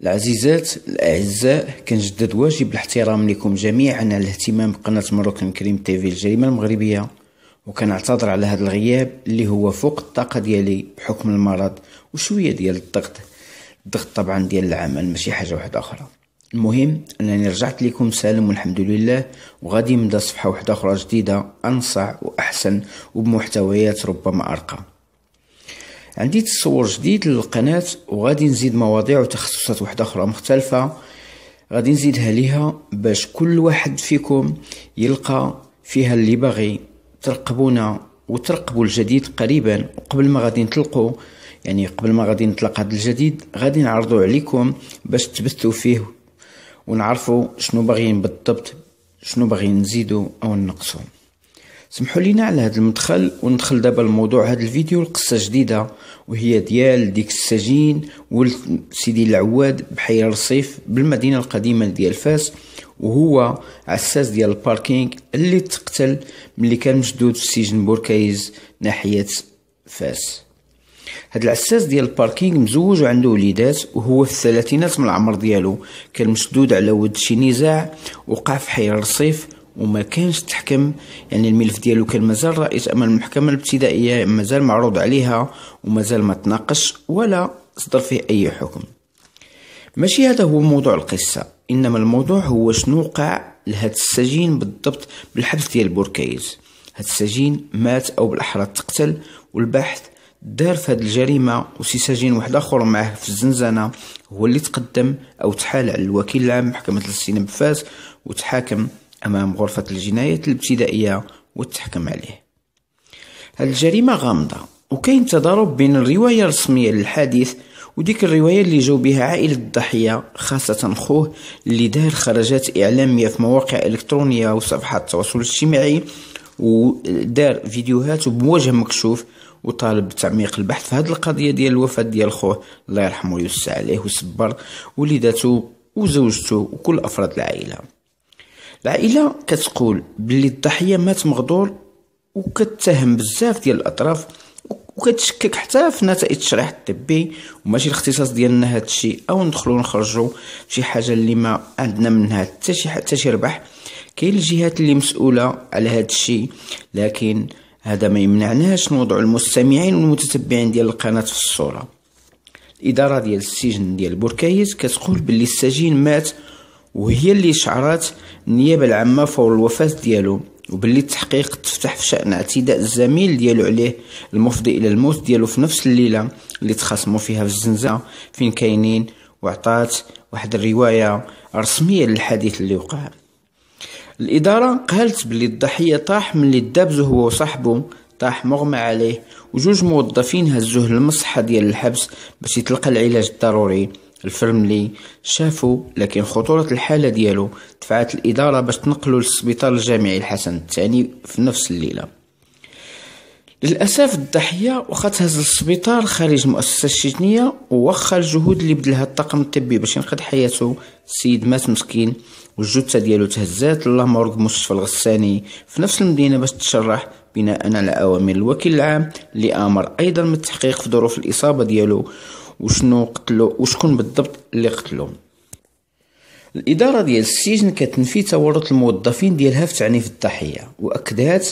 العزيزات الاعزاء كنجدد واجب الاحترام لكم جميعا على الاهتمام بقناه مروك كريم تيفي الجريمه المغربيه وكنعتذر على هذا الغياب اللي هو فوق الطاقه ديالي بحكم المرض وشويه ديال الضغط الضغط طبعا ديال العمل ماشي حاجه واحده اخرى المهم انني رجعت لكم سالم والحمد لله وغادي نبدا صفحه واحده اخرى جديده انصع واحسن وبمحتويات ربما ارقى عندي تصور جديد للقناة وغادي نزيد مواضيع وتخصصات واحدة أخرى مختلفة غادي نزيدها ليها باش كل واحد فيكم يلقى فيها اللي باغي ترقبونا وترقبوا الجديد قريبا وقبل ما غادي نطلقوا يعني قبل ما غادي نطلق هذا الجديد غادي نعرضو عليكم باش تبثوا فيه ونعرفوا شنو باغيين بالضبط شنو باغيين نزيدو او نقصو سمحوا لينا على هذا المدخل وندخل دابا الموضوع هذا الفيديو لقصه جديده وهي ديال ديك السجين ولد سيدي العواد بحيره الرصيف بالمدينه القديمه ديال فاس وهو عساس ديال الباركينغ اللي تقتل ملي كان مشدود في سجن بوركايز ناحيه فاس هاد العساس ديال الباركينغ مزوج وعنده وليدات وهو في الثلاثينات من العمر ديالو كان مشدود على ود شي نزاع وقع في حي الرصيف وما كانش تحكم يعني الملف ديالو كان مازال رئيس امام المحكمه الابتدائيه مازال معروض عليها ومازال ما تناقش ولا صدر فيه اي حكم ماشي هذا هو موضوع القصه انما الموضوع هو شنو وقع لهذا السجين بالضبط بالحبس ديال بوركايز هذا السجين مات او بالاحرى تقتل والبحث دار في هذه الجريمه وسي سجين واحد اخر معاه في الزنزانه هو اللي تقدم او تحال على الوكيل العام محكمه الاستئناف بفاس وتحاكم أمام غرفة الجنايات الابتدائية وتحكم عليه هاد الجريمة غامضة وكاين تضارب بين الرواية الرسمية للحادث وديك الرواية اللي جاو بها عائلة الضحية خاصة خوه اللي دار خرجات إعلامية في مواقع إلكترونية وصفحات التواصل الاجتماعي ودار فيديوهات بوجه مكشوف وطالب بتعميق البحث في هذه القضية ديال الوفاة ديال خوه الله يرحمه ويوسع عليه ويصبر وليداتو وزوجته وكل أفراد العائلة العائله كتقول بلي الضحيه مات مغدور وكتهم بزاف ديال الاطراف وكتشكك حتى في نتائج التشريح الطبي وماشي الاختصاص ديالنا هادشي او ندخلو نخرجو شي حاجه اللي ما عندنا منها حتى شي حتى شي ربح كاين الجهات اللي مسؤوله على هادشي لكن هذا ما يمنعناش نوضع المستمعين والمتتبعين ديال القناه في الصوره الاداره ديال السجن ديال بوركايز كتقول باللي السجين مات وهي اللي شعرات النيابة العامة فور الوفاة ديالو وباللي التحقيق تفتح في شأن اعتداء الزميل ديالو عليه المفضي إلى الموت ديالو في نفس الليلة اللي تخاصموا فيها في الزنزه فين كاينين وعطات واحد الرواية رسمية للحديث اللي وقع الإدارة قالت باللي الضحية طاح من اللي دابزو هو وصاحبه طاح مغمى عليه وجوج موظفين هزوه للمصحة ديال الحبس باش يتلقى العلاج الضروري الفيلم اللي شافو لكن خطورة الحالة ديالو دفعت الإدارة باش تنقلو للسبيطار الجامعي الحسن الثاني في نفس الليلة للأسف الضحية واخا تهز السبيطار خارج المؤسسة الشجنية وخا الجهود اللي بدلها الطاقم الطبي باش ينقذ حياته السيد مات مسكين والجثة ديالو تهزات الله مرض مستشفى الغساني في نفس المدينة باش تشرح بناء على أوامر الوكيل العام اللي آمر أيضا بالتحقيق في ظروف الإصابة ديالو وشنو قتلو وشكون بالضبط اللي قتلو الإدارة ديال السجن كتنفي تورط الموظفين ديالها في تعنيف الضحية وأكدات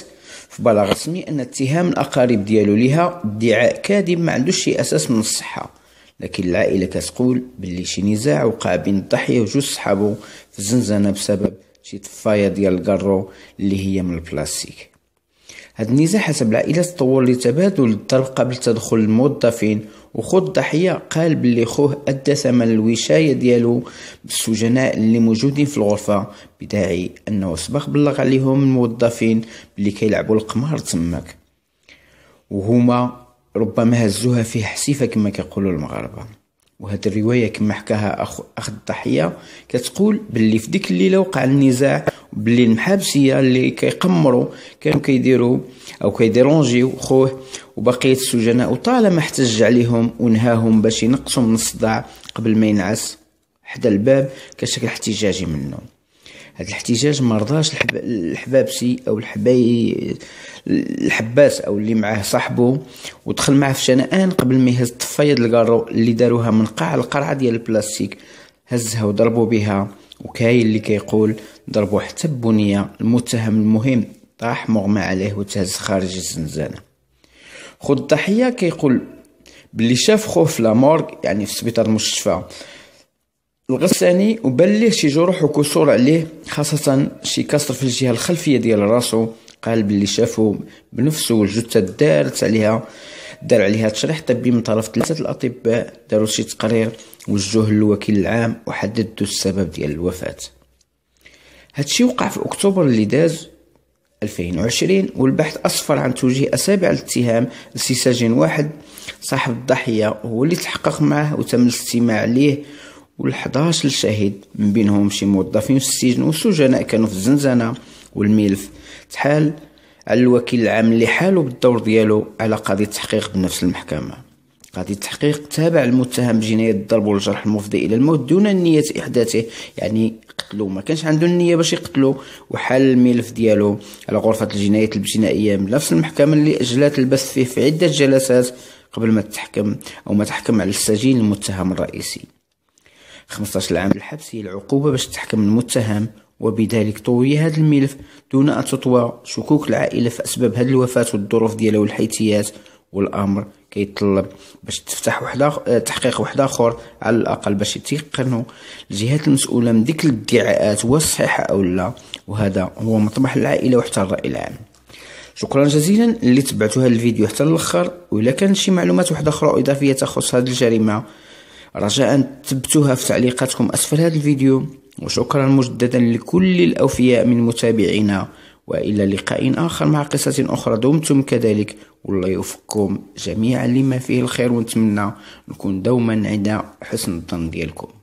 في بلاغ رسمي أن اتهام الأقارب ديالو لها ادعاء كاذب ما عندوش شي أساس من الصحة لكن العائلة كتقول باللي شي نزاع وقع بين الضحية وجوج صحابو في الزنزانة بسبب شي طفاية ديال الكارو اللي هي من البلاستيك هذا النزاع حسب العائلة تطور لتبادل الضرب قبل تدخل الموظفين وخود الضحية قال بلي خوه أدى ثمن الوشاية ديالو بالسجناء اللي موجودين في الغرفة بداعي أنه سبق بلغ عليهم الموظفين بلي كيلعبوا القمار تماك وهما ربما هزوها فيه حسيفة كما كيقولوا المغاربة وهاد الرواية كما حكاها أخ الضحية كتقول بلي في ديك الليلة وقع النزاع بلي المحابسيه اللي كيقمروا كانوا كيديروا او كيديرونجيو خوه وبقيه السجناء وطالما احتج عليهم ونهاهم باش ينقصوا من الصداع قبل ما ينعس حدا الباب كشكل احتجاجي منه هاد الاحتجاج ما رضاش الحب... الحبابسي او الحباي الحباس او اللي معاه صاحبه ودخل معاه في شنآن قبل ما يهز طفايه الكارو اللي داروها من قاع القرعه ديال البلاستيك هزها وضربوا بها وكاين اللي كيقول ضربوا حتى البنية المتهم المهم طاح مغمى عليه وتهز خارج الزنزانة خو الضحية كيقول باللي شاف خوه في لامورغ يعني في سبيطار المستشفى الغساني وبان ليه شي جروح وكسور عليه خاصة شي كسر في الجهة الخلفية ديال راسو قال باللي شافو بنفسه الجثة دارت عليها دار عليها تشريح طبي من طرف ثلاثه الاطباء داروا شي تقرير وجهوه للوكيل العام وحددوا السبب ديال الوفاه هادشي وقع في اكتوبر اللي داز 2020 والبحث أسفر عن توجيه أسابع الاتهام لسجين واحد صاحب الضحية هو اللي تحقق معه وتم الاستماع ليه و11 الشهيد من بينهم شي موظفين في السجن وسجناء كانوا في الزنزانة والملف تحال على الوكيل العام اللي حاله بالدور ديالو على قضية التحقيق بنفس المحكمة قضية التحقيق تابع المتهم بجناية الضرب والجرح المفضي إلى الموت دون نية إحداثه يعني قتلو ما كانش عنده النية باش يقتلو وحال الملف ديالو على غرفة الجنايات من بنفس المحكمة اللي أجلات البث فيه في عدة جلسات قبل ما تحكم أو ما تحكم على السجين المتهم الرئيسي 15 عام الحبس هي العقوبة باش تحكم المتهم وبذلك طوي هذا الملف دون أن تطوى شكوك العائلة في أسباب هذه الوفاة والظروف ديالها والحيتيات والأمر كيطلب باش تفتح واحد آه، تحقيق واحد اخر على الاقل باش يتيقنوا الجهات المسؤوله من ديك الادعاءات واش صحيحه او لا وهذا هو مطمح العائله وحتى الراي العام شكرا جزيلا اللي تبعتوا هذا الفيديو حتى الاخر والا كان شي معلومات واحده اخرى اضافيه تخص هذه الجريمه رجاء تثبتوها في تعليقاتكم اسفل هذا الفيديو وشكرا مجددا لكل الأوفياء من متابعينا وإلى لقاء آخر مع قصة أخرى دمتم كذلك والله يوفقكم جميعا لما فيه الخير ونتمنى نكون دوما عند حسن الظن ديالكم